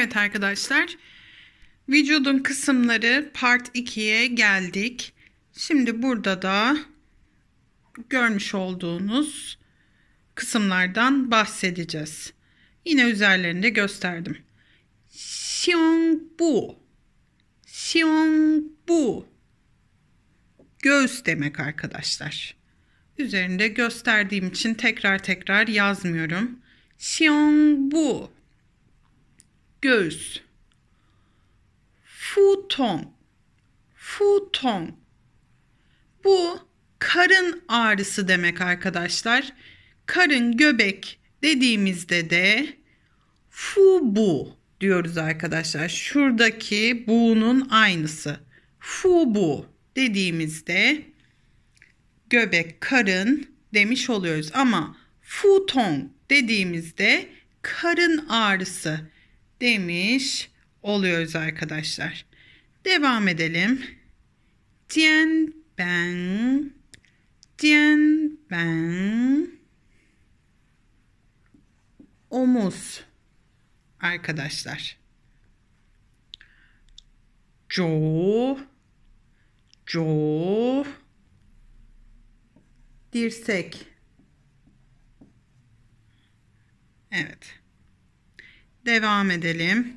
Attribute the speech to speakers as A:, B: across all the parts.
A: Evet arkadaşlar. Vücudun kısımları part 2'ye geldik. Şimdi burada da görmüş olduğunuz kısımlardan bahsedeceğiz. Yine üzerlerinde gösterdim. Xiong bu. Xiong bu. Göğüs demek arkadaşlar. Üzerinde gösterdiğim için tekrar tekrar yazmıyorum. Xiong bu göğüs. Futon, futon. Bu karın ağrısı demek arkadaşlar. Karın göbek dediğimizde de fubu diyoruz arkadaşlar. Şuradaki bu'nun aynısı. Fubu dediğimizde göbek, karın demiş oluyoruz. Ama futon dediğimizde karın ağrısı demiş oluyoruz arkadaşlar. Devam edelim. Dian ben Dian ben omuz arkadaşlar. Jo jo dirsek. Evet. Devam edelim.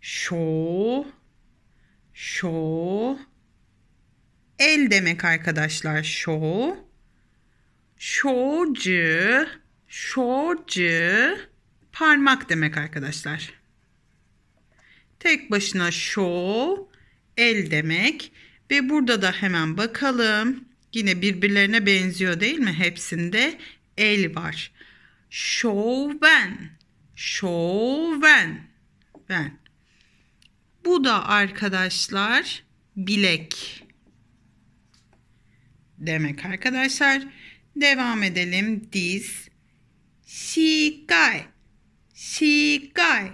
A: Show, show. el demek arkadaşlar. Show, şocu, şocu, parmak demek arkadaşlar. Tek başına show. el demek. Ve burada da hemen bakalım. Yine birbirlerine benziyor değil mi? Hepsinde el var. Şoven. Şoven. Ben. Bu da arkadaşlar bilek demek arkadaşlar. Devam edelim. Diz. Şikay. Şikay.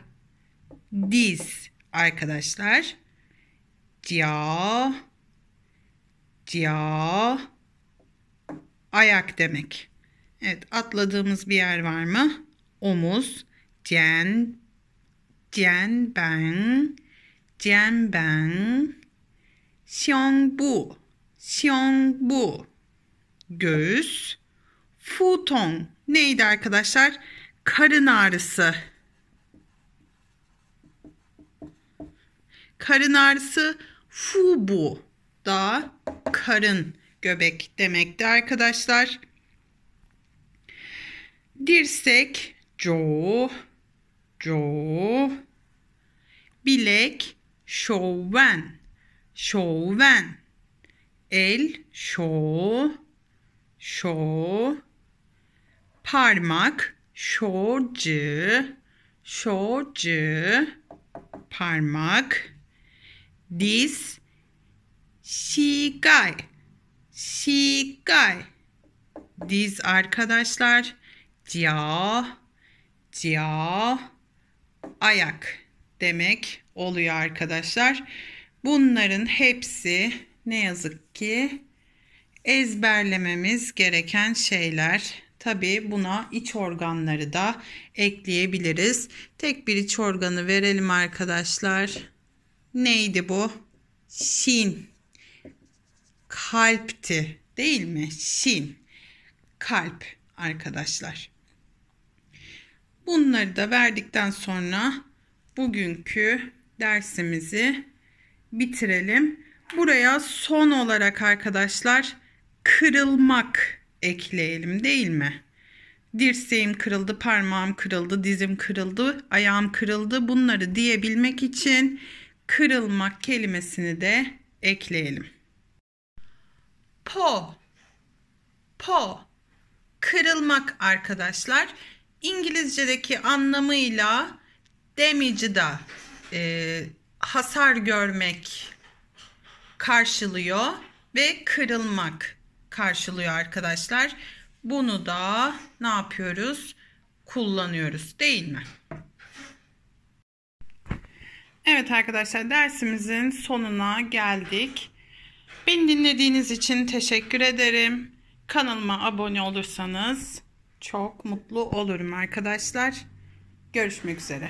A: Diz arkadaşlar. Cia. Cia. Ayak demek. Evet atladığımız bir yer var mı? Omuz. 简简板简板胸部胸部 göğüs futon neydi arkadaşlar? Karın ağrısı. Karın ağrısı fubu da karın göbek demekti arkadaşlar. Dirsek, coğu, Joe. Bilek şoven. Şoven. El şo. Şo. Parmak şocu. Şocu. Parmak. Diz. Şigay. Şigay. Diz arkadaşlar. Ciao. Ciao ayak demek oluyor arkadaşlar. Bunların hepsi ne yazık ki ezberlememiz gereken şeyler. Tabii buna iç organları da ekleyebiliriz. Tek bir iç organı verelim arkadaşlar. Neydi bu? Şin. Kalpti değil mi? Şin. Kalp arkadaşlar. Bunları da verdikten sonra bugünkü dersimizi bitirelim. Buraya son olarak arkadaşlar kırılmak ekleyelim değil mi? Dirseğim kırıldı, parmağım kırıldı, dizim kırıldı, ayağım kırıldı. Bunları diyebilmek için kırılmak kelimesini de ekleyelim. Po. Po. Kırılmak arkadaşlar İngilizce'deki anlamıyla damage'i da e, hasar görmek karşılıyor ve kırılmak karşılıyor arkadaşlar. Bunu da ne yapıyoruz? Kullanıyoruz değil mi? Evet arkadaşlar dersimizin sonuna geldik. Beni dinlediğiniz için teşekkür ederim. Kanalıma abone olursanız çok mutlu olurum arkadaşlar. Görüşmek üzere.